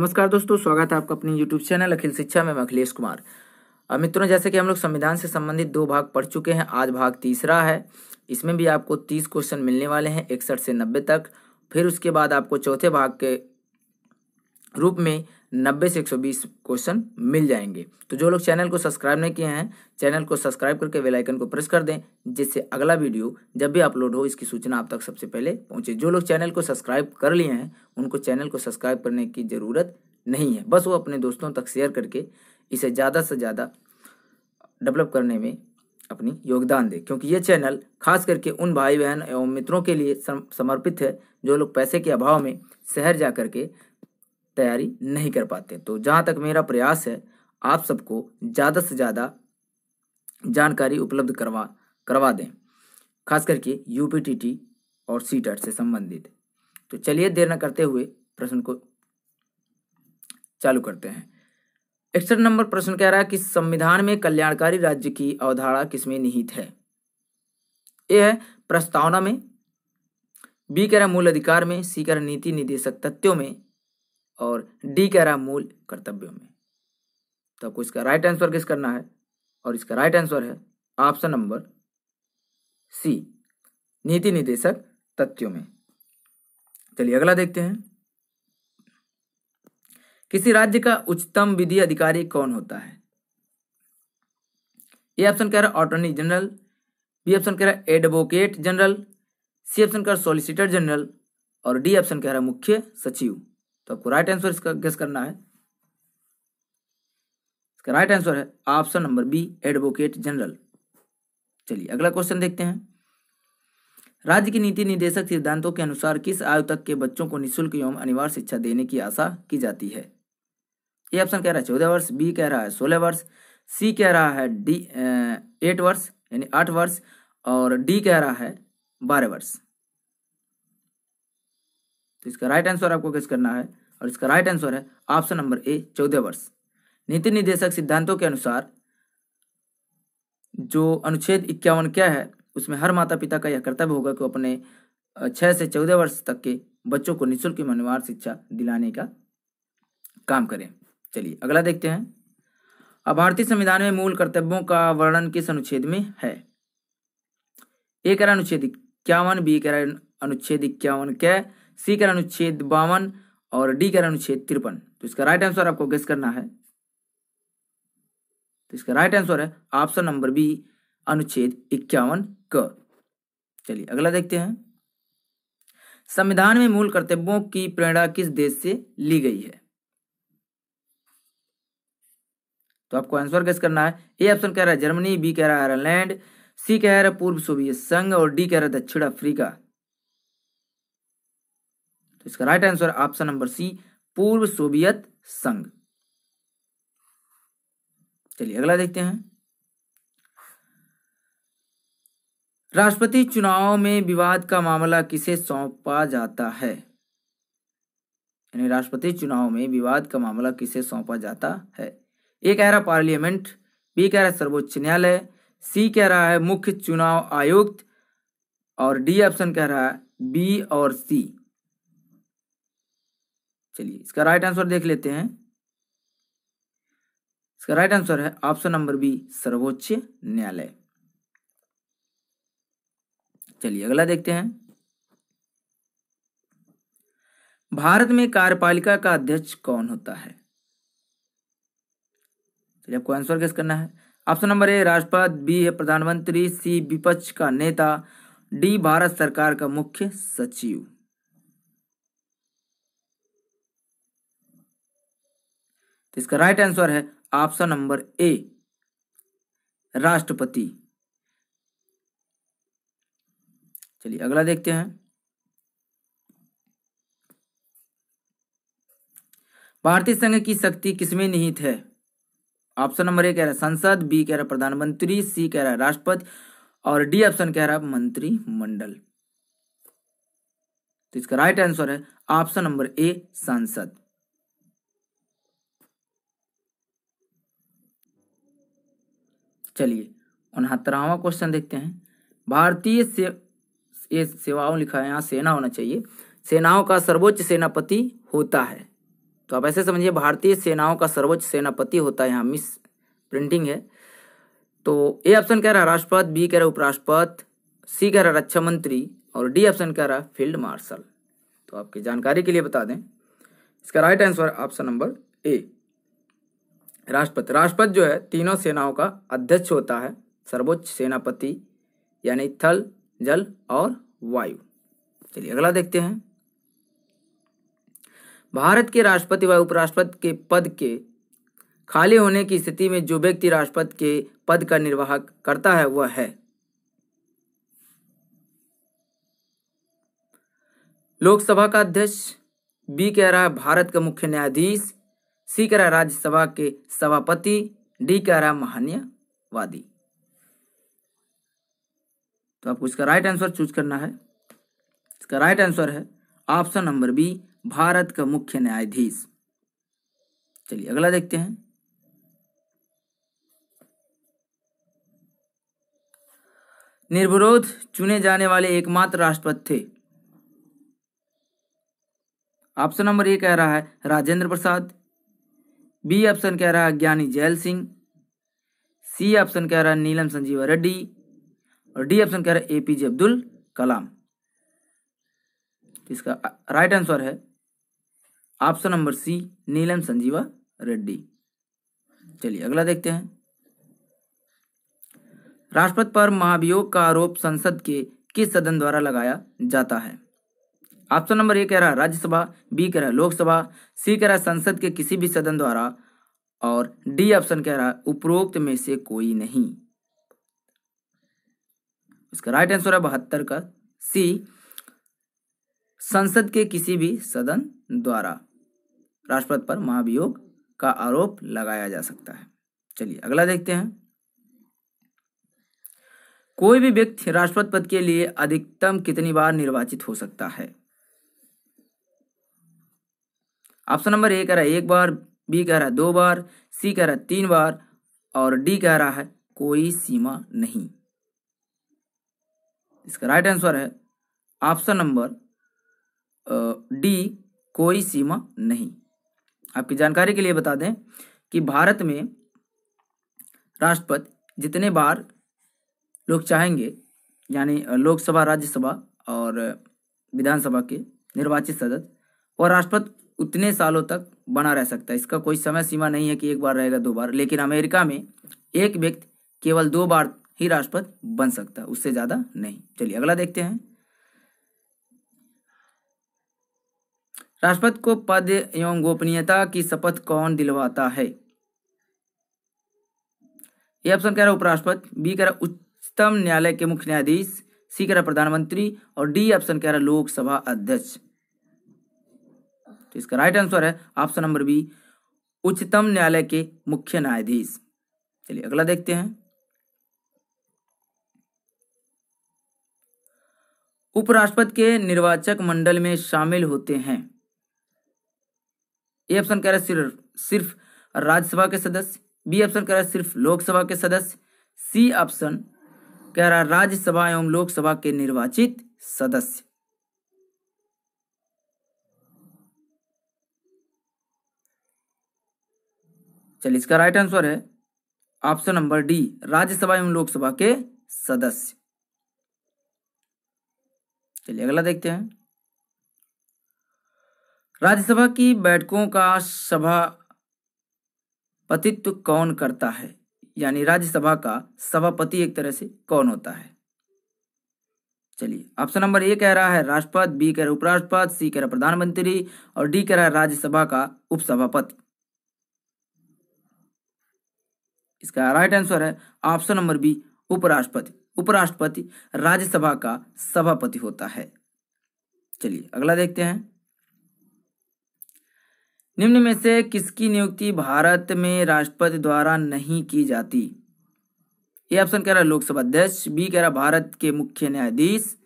नमस्कार दोस्तों स्वागत है आपका अपनी यूट्यूब चैनल अखिल शिक्षा में मैं अखिलेश कुमार मित्रों जैसे कि हम लोग संविधान से संबंधित दो भाग पढ़ चुके हैं आज भाग तीसरा है इसमें भी आपको तीस क्वेश्चन मिलने वाले हैं इकसठ से नब्बे तक फिर उसके बाद आपको चौथे भाग के रूप में नब्बे से एक सौ बीस क्वेश्चन मिल जाएंगे तो जो लोग चैनल को सब्सक्राइब नहीं किए हैं चैनल को सब्सक्राइब करके बेल आइकन को प्रेस कर दें जिससे अगला वीडियो जब भी अपलोड हो इसकी सूचना आप तक सबसे पहले पहुंचे जो लोग चैनल को सब्सक्राइब कर लिए हैं उनको चैनल को सब्सक्राइब करने की ज़रूरत नहीं है बस वो अपने दोस्तों तक शेयर करके इसे ज़्यादा से ज़्यादा डेवलप करने में अपनी योगदान दें क्योंकि ये चैनल खास करके उन भाई बहन एवं मित्रों के लिए समर्पित है जो लोग पैसे के अभाव में शहर जा करके तैयारी नहीं कर पाते तो जहाँ तक मेरा प्रयास है आप सबको ज़्यादा से ज़्यादा जानकारी उपलब्ध करवा करवा दें खास करके यू और सी से संबंधित तो चलिए देर न करते हुए प्रश्न को चालू करते हैं इकसठ नंबर प्रश्न कह रहा है कि संविधान में कल्याणकारी राज्य की अवधारणा किसमें निहित है ए है प्रस्तावना में बी कह रहा मूल अधिकार में सी कह रहा नीति निदेशक तत्वों में और डी कह रहा है मूल कर्तव्यों में तो आपको इसका राइट आंसर किस करना है और इसका राइट आंसर है ऑप्शन नंबर सी नीति निदेशक तथ्यों में चलिए अगला देखते हैं किसी राज्य का उच्चतम विधि अधिकारी कौन होता है ए ऑप्शन कह रहा है अटॉर्नी जनरल बी ऑप्शन कह रहा है एडवोकेट जनरल सी ऑप्शन कह रहा है सॉलिसिटर जनरल और डी ऑप्शन कह रहा है मुख्य सचिव तो आपको राइट आंसर इसका गेस करना है इसका राइट आंसर है option number B advocate general चलिए अगला क्वेश्चन देखते हैं राज्य के नीति निदेशक सिद्धांतों के अनुसार किस आयु तक के बच्चों को निःशुल्क एवं अनिवार्य शिक्षा देने की आशा की जाती है ये ऑप्शन कह रहा है चौदह वर्ष बी कह रहा है सोलह वर्ष सी कह रहा है डी एट वर्ष यानी आठ वर्ष और डी कह रहा है बारह वर्ष तो इसका राइट आंसर आपको किस करना है और इसका राइट आंसर है ऑप्शन नंबर ए चौदह वर्ष नीति निदेशक सिद्धांतों के अनुसार जो अनुच्छेद इक्यावन क्या है उसमें हर माता पिता का यह कर्तव्य होगा कि अपने छः से चौदह वर्ष तक के बच्चों को निःशुल्क मनिवार शिक्षा दिलाने का काम करें चलिए अगला देखते हैं अब भारतीय संविधान में मूल कर्तव्यों का वर्णन किस अनुच्छेद में है ए करा अनुच्छेद इक्यावन बी करा अनुच्छेद इक्यावन कै सी करा अनुच्छेद बावन और डी का अनुच्छेद तिरपन तो इसका राइट आंसर आपको गेस करना है तो इसका राइट आंसर है ऑप्शन नंबर बी अनुच्छेद इक्यावन क चलिए अगला देखते हैं संविधान में मूल कर्तव्यों की प्रेरणा किस देश से ली गई है तो आपको आंसर गेस करना है ए ऑप्शन कह रहा है जर्मनी बी कह रहा है आयरलैंड सी कह रहा है पूर्व सोवियत संघ और डी कह रहा है दक्षिण अफ्रीका तो इसका right answer option number C पूर्व सोवियत संघ चलिए अगला देखते हैं राष्ट्रपति चुनाव में विवाद का मामला किसे सौंपा जाता है यानी राष्ट्रपति चुनाव में विवाद का मामला किसे सौंपा जाता है ए कह रहा पार्लियामेंट बी कह रहा सर्वोच्च न्यायालय सी कह रहा है मुख्य चुनाव आयुक्त और डी ऑप्शन कह रहा है बी और सी चलिए इसका राइट आंसर देख लेते हैं इसका राइट आंसर है ऑप्शन नंबर बी सर्वोच्च न्यायालय चलिए अगला देखते हैं भारत में कार्यपालिका का अध्यक्ष कौन होता है चलिए आपको आंसर कैसे करना है ऑप्शन नंबर ए राष्ट्रपति बी है प्रधानमंत्री सी विपक्ष का नेता डी भारत सरकार का मुख्य सचिव तो इसका राइट आंसर है ऑप्शन नंबर ए राष्ट्रपति चलिए अगला देखते हैं भारतीय संघ की शक्ति किसमें निहित है ऑप्शन नंबर ए कह रहा है संसद बी कह रहा है प्रधानमंत्री सी कह रहा है राष्ट्रपति और डी ऑप्शन कह रहा है मंत्रिमंडल तो इसका राइट आंसर है ऑप्शन नंबर ए सांसद चलिए उनहत्तरवा क्वेश्चन देखते हैं भारतीय से ये सेवाओं लिखा है यहाँ सेना होना चाहिए सेनाओं का सर्वोच्च सेनापति होता है तो आप ऐसे समझिए भारतीय सेनाओं का सर्वोच्च सेनापति होता है यहाँ मिस प्रिंटिंग है तो ए ऑप्शन कह रहा राष्ट्रपति बी कह रहा उपराष्ट्रपति सी कह रहा रक्षा मंत्री और डी ऑप्शन कह रहा फील्ड मार्शल तो आपकी जानकारी के लिए बता दें इसका right answer option number A राष्ट्रपति राष्ट्रपति जो है तीनों सेनाओं का अध्यक्ष होता है सर्वोच्च सेनापति यानी थल जल और वायु चलिए अगला देखते हैं भारत के राष्ट्रपति व उपराष्ट्रपति के पद के खाली होने की स्थिति में जो व्यक्ति राष्ट्रपति के पद का निर्वाह करता है वह है लोकसभा का अध्यक्ष बी कह रहा है भारत का मुख्य न्यायाधीश सीकरा राज्यसभा के सभापति डी करा महान्यवादी तो आपको इसका राइट आंसर चूज करना है इसका राइट आंसर है ऑप्शन नंबर बी भारत का मुख्य न्यायाधीश चलिए अगला देखते हैं निर्विरोध चुने जाने वाले एकमात्र राष्ट्रपति थे ऑप्शन नंबर ए कह रहा है राजेंद्र प्रसाद बी ऑप्शन कह रहा है ज्ञानी जैल सिंह सी ऑप्शन कह रहा है नीलम संजीव रेड्डी और डी ऑप्शन कह रहा है एपीजे अब्दुल कलाम इसका राइट आंसर है option number C Neelam Sanjiva Reddy चलिए अगला देखते हैं राष्ट्रपति पर महाभियोग का आरोप संसद के किस सदन द्वारा लगाया जाता है ऑप्शन तो नंबर ए कह रहा है राज्यसभा बी कह रहा है लोकसभा सी कह रहा है संसद के किसी भी सदन द्वारा और डी ऑप्शन कह रहा है उपरोक्त में से कोई नहीं इसका राइट आंसर है बहत्तर का सी संसद के किसी भी सदन द्वारा राष्ट्रपति पर महाभियोग का आरोप लगाया जा सकता है चलिए अगला देखते हैं कोई भी व्यक्ति राष्ट्रपति पद के लिए अधिकतम कितनी बार निर्वाचित हो सकता है ऑप्शन नंबर ए कह रहा है एक बार बी कह रहा है दो बार सी कह रहा है तीन बार और डी कह रहा है कोई सीमा नहीं इसका राइट आंसर है ऑप्शन नंबर डी कोई सीमा नहीं आपकी जानकारी के लिए बता दें कि भारत में राष्ट्रपति जितने बार लोग चाहेंगे यानी लोकसभा राज्यसभा और विधानसभा के निर्वाचित सदस्य और राष्ट्रपति उतने सालों तक बना रह सकता है इसका कोई समय सीमा नहीं है कि एक बार रहेगा दो बार लेकिन अमेरिका में एक व्यक्ति केवल दो बार ही राष्ट्रपति बन सकता है उससे ज़्यादा नहीं चलिए अगला देखते हैं राष्ट्रपति को पद एवं गोपनीयता की शपथ कौन दिलवाता है ये ऑप्शन कह रहा है उपराष्ट्रपति बी कह रहा उच्चतम न्यायालय के मुख्य न्यायाधीश सी कह रहा प्रधानमंत्री और डी ऑप्शन कह रहा लोकसभा अध्यक्ष तो इसका राइट आंसर है ऑप्शन नंबर बी उच्चतम न्यायालय के मुख्य न्यायाधीश चलिए अगला देखते हैं उपराष्ट्रपति के निर्वाचक मंडल में शामिल होते हैं ए ऑप्शन कह रहा है सिर्फ सिर्फ राज्यसभा के सदस्य बी ऑप्शन कह रहा है सिर्फ लोकसभा के सदस्य सी ऑप्शन कह रहा है राज्यसभा एवं लोकसभा के निर्वाचित सदस्य चलिए इसका राइट आंसर है ऑप्शन नंबर डी राज्यसभा एवं लोकसभा के सदस्य चलिए अगला देखते हैं राज्यसभा की बैठकों का सभापतित्व कौन करता है यानी राज्यसभा का सभापति एक तरह से कौन होता है चलिए ऑप्शन नंबर ए कह रहा है राष्ट्रपति बी कह रहा है उपराष्ट्रपति सी कह रहा है प्रधानमंत्री और डी कह रहा है राज्यसभा का उपसभापति इसका राइट आंसर है ऑप्शन नंबर बी उपराष्ट्रपति उपराष्ट्रपति राज्यसभा का सभापति होता है चलिए अगला देखते हैं निम्न में से किसकी नियुक्ति भारत में राष्ट्रपति द्वारा नहीं की जाती ये ऑप्शन कह रहा है लोकसभा अध्यक्ष बी कह रहा भारत के मुख्य न्यायाधीश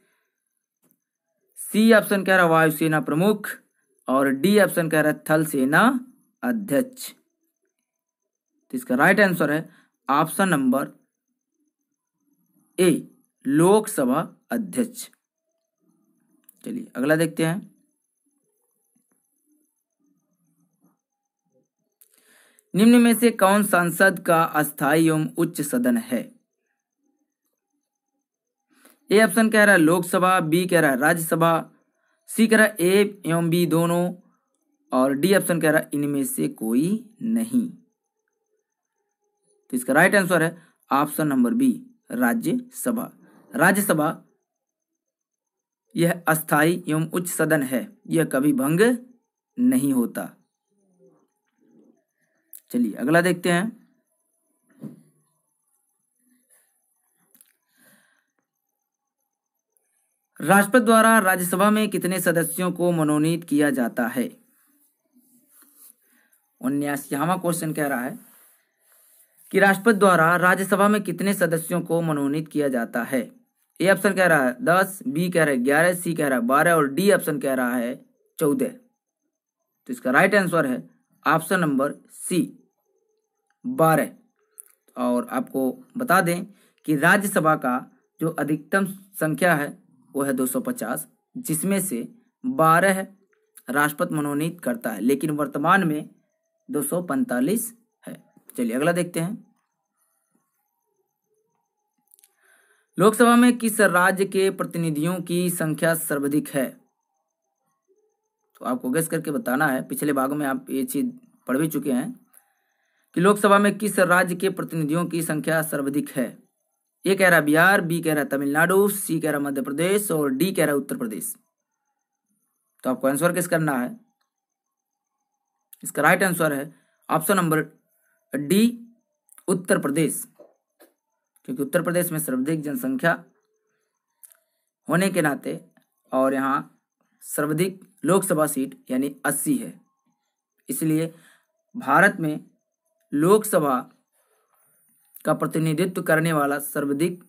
सी ऑप्शन कह रहा वायुसेना प्रमुख और डी ऑप्शन कह रहा थल सेना अध्यक्ष तो इसका राइट आंसर है ऑप्शन नंबर ए लोकसभा अध्यक्ष चलिए अगला देखते हैं निम्न में से कौन सांसद का अस्थायी एवं उच्च सदन है ए ऑप्शन कह रहा है लोकसभा बी कह रहा है राज्यसभा सी कह रहा है ए एवं बी दोनों और डी ऑप्शन कह रहा है इनमें से कोई नहीं तो इसका राइट आंसर है option number B Rajya Sabha Rajya Sabha यह अस्थाई एवं उच्च सदन है यह कभी भंग नहीं होता चलिए अगला देखते हैं राष्ट्रपति द्वारा राज्यसभा में कितने सदस्यों को मनोनीत किया जाता है उन्यासी क्वेश्चन कह रहा है कि राष्ट्रपति द्वारा राज्यसभा में कितने सदस्यों को मनोनीत किया जाता है ए ऑप्शन कह रहा है दस बी कह रहा है ग्यारह सी कह रहा है बारह और डी ऑप्शन कह रहा है चौदह तो इसका राइट आंसर है ऑप्शन नंबर सी बारह और आपको बता दें कि राज्यसभा का जो अधिकतम संख्या है वो है 250 जिसमें से 12 राष्ट्रपति मनोनीत करता है लेकिन वर्तमान में 245 चलिए अगला देखते हैं लोकसभा में किस राज्य के प्रतिनिधियों की संख्या सर्वाधिक है तो आपको गैस करके बताना है पिछले भागों में आप ये चीज पढ़ भी चुके हैं कि लोकसभा में किस राज्य के प्रतिनिधियों की संख्या सर्वाधिक है ए कह रहा बिहार बी कह रहा तमिलनाडु सी कह रहा मध्य प्रदेश और डी कह रहा उत्तर प्रदेश तो आपको आंसर किस करना है इसका राइट आंसर है option number D Uttar Pradesh क्योंकि उत्तर प्रदेश में सर्वाधिक जनसंख्या होने के नाते और यहाँ सर्वाधिक लोकसभा सीट यानी अस्सी है इसलिए भारत में लोकसभा का प्रतिनिधित्व करने वाला सर्वाधिक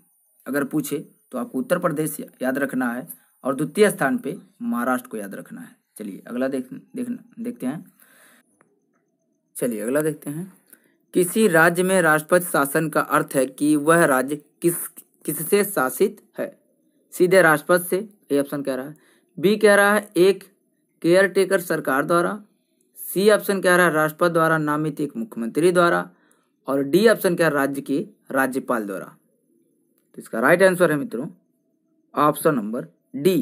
अगर पूछे तो आपको उत्तर प्रदेश याद रखना है और द्वितीय स्थान पे महाराष्ट्र को याद रखना है चलिए अगला देख देखना देखते हैं चलिए अगला देखते हैं किसी राज्य में राष्ट्रपति शासन का अर्थ है कि वह राज्य किस किससे शासित है सीधे राष्ट्रपति से ये ऑप्शन कह रहा है बी कह रहा है एक केयर टेकर सरकार द्वारा सी ऑप्शन कह रहा है राष्ट्रपति द्वारा नामित एक मुख्यमंत्री द्वारा और डी ऑप्शन क्या राज्य के राज्यपाल द्वारा तो इसका राइट आंसर है मित्रों ऑप्शन नंबर डी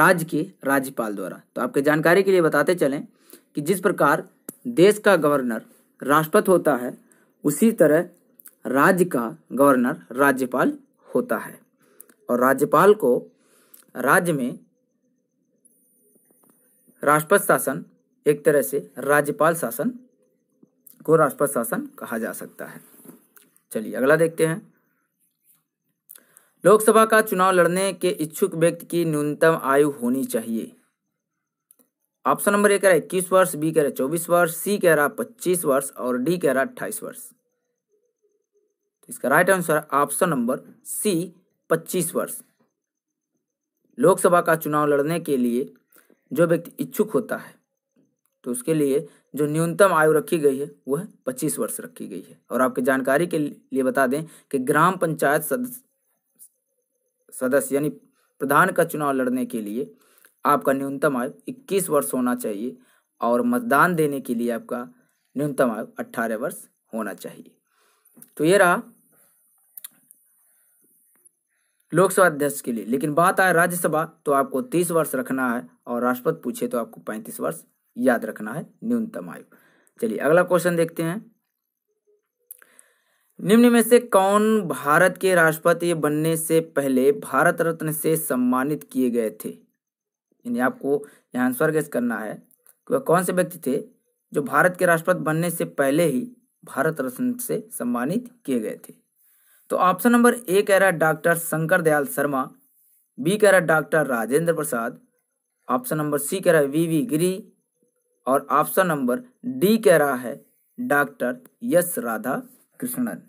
राज्य के राज्यपाल द्वारा तो आपके जानकारी के लिए बताते चलें कि जिस प्रकार देश का गवर्नर राष्ट्रपति होता है उसी तरह राज्य का गवर्नर राज्यपाल होता है और राज्यपाल को राज्य में राष्ट्रपति शासन एक तरह से राज्यपाल शासन को राष्ट्रपति शासन कहा जा सकता है चलिए अगला देखते हैं लोकसभा का चुनाव लड़ने के इच्छुक व्यक्ति की न्यूनतम आयु होनी चाहिए ऑप्शन नंबर ए कह रहा है इक्कीस वर्ष बी कह रहा है चौबीस वर्ष सी कह रहा है पच्चीस वर्ष और डी कह रहा है अट्ठाईस वर्ष तो इसका राइट आंसर है ऑप्शन नंबर सी पच्चीस वर्ष लोकसभा का चुनाव लड़ने के लिए जो व्यक्ति इच्छुक होता है तो उसके लिए जो न्यूनतम आयु रखी गई है वह है पच्चीस वर्ष रखी गई है और आपकी जानकारी के लिए बता दें कि ग्राम पंचायत सदस्य सदस्य यानी प्रधान का चुनाव लड़ने के लिए आपका न्यूनतम आयु इक्कीस वर्ष होना चाहिए और मतदान देने के लिए आपका न्यूनतम आयु अट्ठारह वर्ष होना चाहिए तो ये रहा लोकसभा अध्यक्ष के लिए लेकिन बात आए राज्यसभा तो आपको तीस वर्ष रखना है और राष्ट्रपति पूछे तो आपको पैंतीस वर्ष याद रखना है न्यूनतम आयु चलिए अगला क्वेश्चन देखते हैं निम्न में से कौन भारत के राष्ट्रपति बनने से पहले भारत रत्न से सम्मानित किए गए थे यानी आपको यहाँ आंसर गेस करना है कि वह कौन से व्यक्ति थे जो भारत के राष्ट्रपति बनने से पहले ही भारत रत्न से सम्मानित किए गए थे तो ऑप्शन नंबर ए कह रहा है डॉक्टर शंकर दयाल शर्मा बी कह रहा है doctor Rajendra Prasad option number C कह रहा है वी वी गिरी और ऑप्शन नंबर डी कह रहा है डॉक्टर यस राधा कृष्णन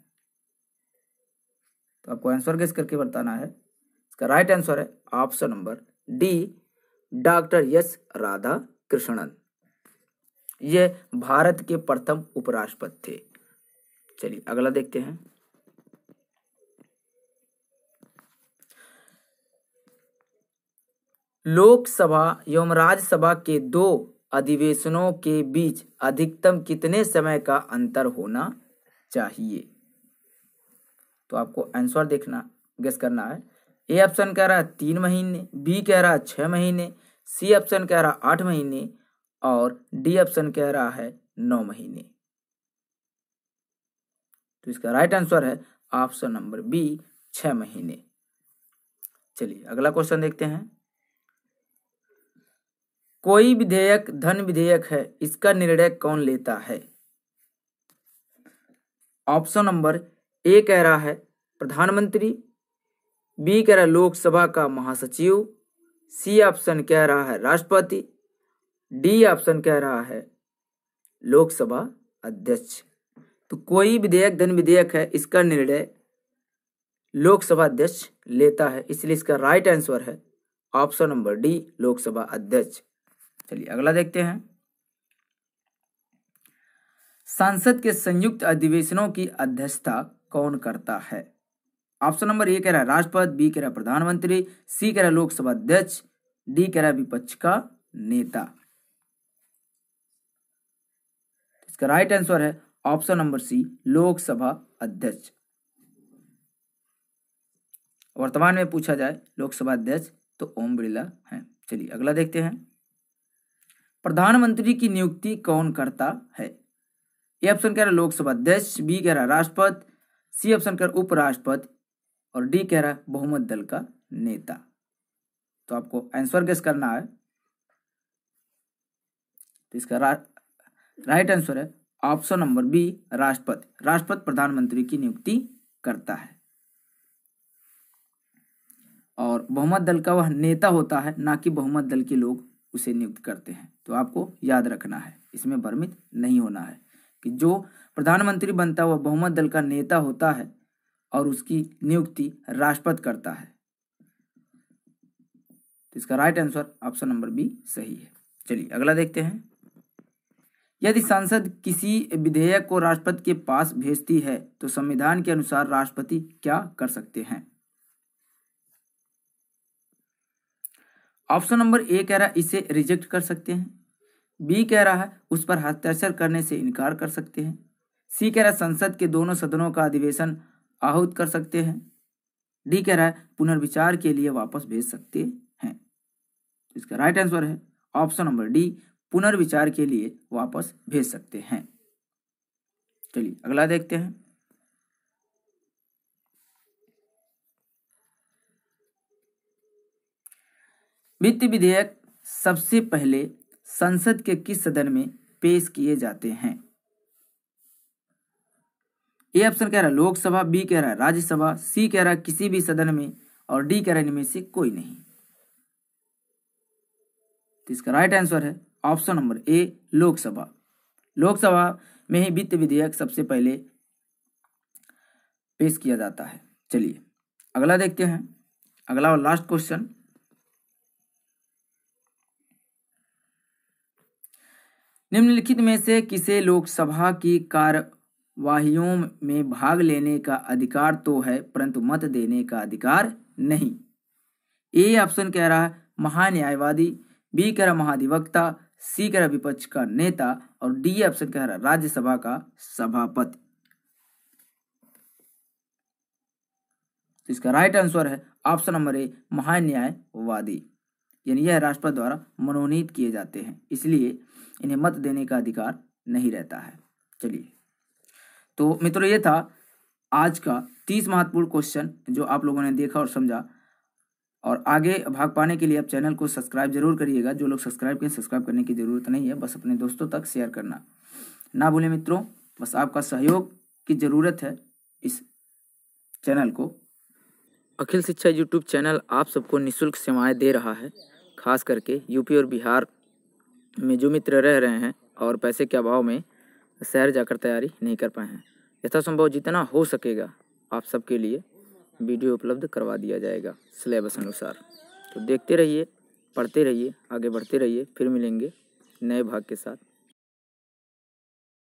तो आपको आंसर गेस करके बताना है इसका राइट आंसर है option number D doctor S Radha Krishnan ये भारत के प्रथम उपराष्ट्रपति थे चलिए अगला देखते हैं लोकसभा एवं राज्यसभा के दो अधिवेशनों के बीच अधिकतम कितने समय का अंतर होना चाहिए तो आपको आंसर देखना गेस करना है ए ऑप्शन कह रहा है तीन महीने बी कह रहा है छह महीने सी ऑप्शन कह रहा आठ महीने और डी ऑप्शन कह रहा है नौ महीने तो इसका राइट आंसर है ऑप्शन नंबर बी छ महीने चलिए अगला क्वेश्चन देखते हैं कोई विधेयक धन विधेयक है इसका निर्णय कौन लेता है ऑप्शन नंबर ए कह रहा है प्रधानमंत्री बी कह रहा है लोकसभा का महासचिव सी ऑप्शन कह रहा है राष्ट्रपति डी ऑप्शन कह रहा है लोकसभा अध्यक्ष तो कोई विधेयक धन विधेयक है इसका निर्णय लोकसभा अध्यक्ष लेता है इसलिए इसका राइट आंसर है ऑप्शन नंबर डी लोकसभा अध्यक्ष चलिए अगला देखते हैं संसद के संयुक्त अधिवेशनों की अध्यक्षता कौन करता है ऑप्शन नंबर ए कह रहा है राष्ट्रपति बी कह रहा है प्रधानमंत्री सी कह रहा है लोकसभा अध्यक्ष डी कह रहा है विपक्ष का नेता तो इसका राइट आंसर है ऑप्शन नंबर सी लोकसभा अध्यक्ष वर्तमान में पूछा जाए लोकसभा अध्यक्ष तो ओम बिरला है चलिए अगला देखते हैं प्रधानमंत्री की नियुक्ति कौन करता है ये ऑप्शन कह रहा है लोकसभा अध्यक्ष बी कह रहा है राष्ट्रपति सी ऑप्शन कह रहा उपराष्ट्रपति और डी कह रहा है बहुमत दल का नेता तो आपको आंसर गेस करना है तो इसका रा, राइट आंसर है ऑप्शन नंबर बी राष्ट्रपति राष्ट्रपति प्रधानमंत्री की नियुक्ति करता है और बहुमत दल का वह नेता होता है ना कि बहुमत दल के लोग उसे नियुक्त करते हैं तो आपको याद रखना है इसमें भ्रमित नहीं होना है कि जो प्रधानमंत्री बनता है वह बहुमत दल का नेता होता है और उसकी नियुक्ति राष्ट्रपति करता है तो इसका right answer option number B सही है चलिए अगला देखते हैं यदि संसद किसी विधेयक को राष्ट्रपति के पास भेजती है तो संविधान के अनुसार राष्ट्रपति क्या कर सकते हैं ऑप्शन नंबर ए कह रहा है इसे रिजेक्ट कर सकते हैं बी कह रहा है उस पर हस्ताक्षर करने से इनकार कर सकते हैं सी कह रहा है संसद के दोनों सदनों का अधिवेशन आहूत कर सकते हैं डी कह रहा है पुनर्विचार के लिए वापस भेज सकते हैं तो इसका राइट आंसर है ऑप्शन नंबर डी पुनर्विचार के लिए वापस भेज सकते हैं चलिए अगला देखते हैं वित्त विधेयक सबसे पहले संसद के किस सदन में पेश किए जाते हैं ए ऑप्शन कह रहा है लोकसभा बी कह रहा है राज्यसभा सी कह रहा है किसी भी सदन में और डी कह रहा है इनमें से कोई नहीं तो इसका राइट आंसर है option number A Lok Sabha Lok Sabha में ही वित्त विधेयक सबसे पहले पेश किया जाता है चलिए अगला देखते हैं अगला और लास्ट क्वेश्चन निम्नलिखित में से किसे लोकसभा की कार्य वाहियों में भाग लेने का अधिकार तो है परंतु मत देने का अधिकार नहीं ए ऑप्शन कह रहा है महान्यायवादी बी कह रहा महाधिवक्ता सी कह रहा विपक्ष का नेता और डी ऑप्शन कह रहा राज्यसभा का सभापति तो इसका राइट आंसर है ऑप्शन नंबर ए महान्यायवादी यानी यह राष्ट्रपति द्वारा मनोनीत किए जाते हैं इसलिए इन्हें मत देने का अधिकार नहीं रहता है चलिए तो मित्रों ये था आज का तीस महत्वपूर्ण क्वेश्चन जो आप लोगों ने देखा और समझा और आगे भाग पाने के लिए आप चैनल को सब्सक्राइब जरूर करिएगा जो लोग सब्सक्राइब करें सब्सक्राइब करने की ज़रूरत नहीं है बस अपने दोस्तों तक शेयर करना ना भूलें मित्रों बस आपका सहयोग की ज़रूरत है इस चैनल को अखिल शिक्षा यूट्यूब चैनल आप सबको निःशुल्क सेवाएँ दे रहा है खास करके यूपी और बिहार में जो मित्र रह रहे हैं और पैसे के अभाव में शहर जाकर तैयारी नहीं कर पाए हैं यथासंभव जितना हो सकेगा आप सबके लिए वीडियो उपलब्ध करवा दिया जाएगा सिलेबस अनुसार तो देखते रहिए पढ़ते रहिए आगे बढ़ते रहिए फिर मिलेंगे नए भाग के साथ